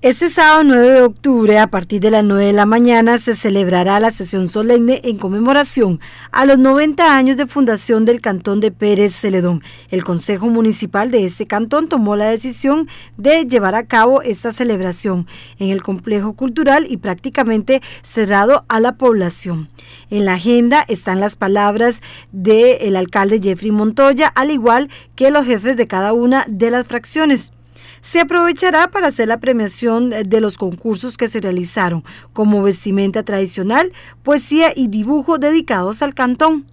Este sábado 9 de octubre, a partir de las 9 de la mañana, se celebrará la sesión solemne en conmemoración a los 90 años de fundación del Cantón de Pérez Celedón. El Consejo Municipal de este cantón tomó la decisión de llevar a cabo esta celebración en el complejo cultural y prácticamente cerrado a la población. En la agenda están las palabras del alcalde Jeffrey Montoya, al igual que los jefes de cada una de las fracciones se aprovechará para hacer la premiación de los concursos que se realizaron, como vestimenta tradicional, poesía y dibujo dedicados al cantón.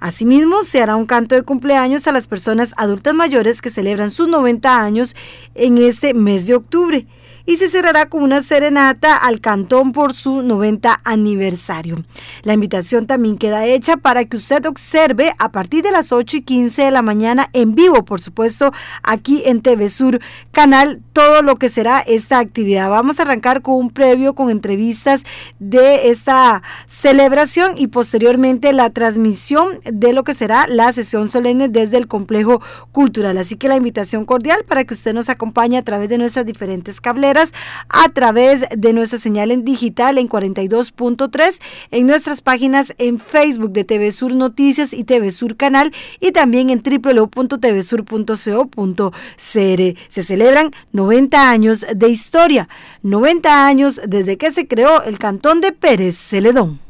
Asimismo, se hará un canto de cumpleaños a las personas adultas mayores que celebran sus 90 años en este mes de octubre y se cerrará con una serenata al cantón por su 90 aniversario. La invitación también queda hecha para que usted observe a partir de las 8 y 15 de la mañana en vivo, por supuesto, aquí en TV Sur Canal, todo lo que será esta actividad. Vamos a arrancar con un previo con entrevistas de esta celebración y posteriormente la transmisión de lo que será la sesión solemne desde el complejo cultural. Así que la invitación cordial para que usted nos acompañe a través de nuestras diferentes cableras a través de nuestra señal en digital en 42.3, en nuestras páginas en Facebook de TV Sur Noticias y TV Sur Canal y también en www.tvsur.co.cr. Se celebran 90 años de historia, 90 años desde que se creó el Cantón de Pérez Celedón.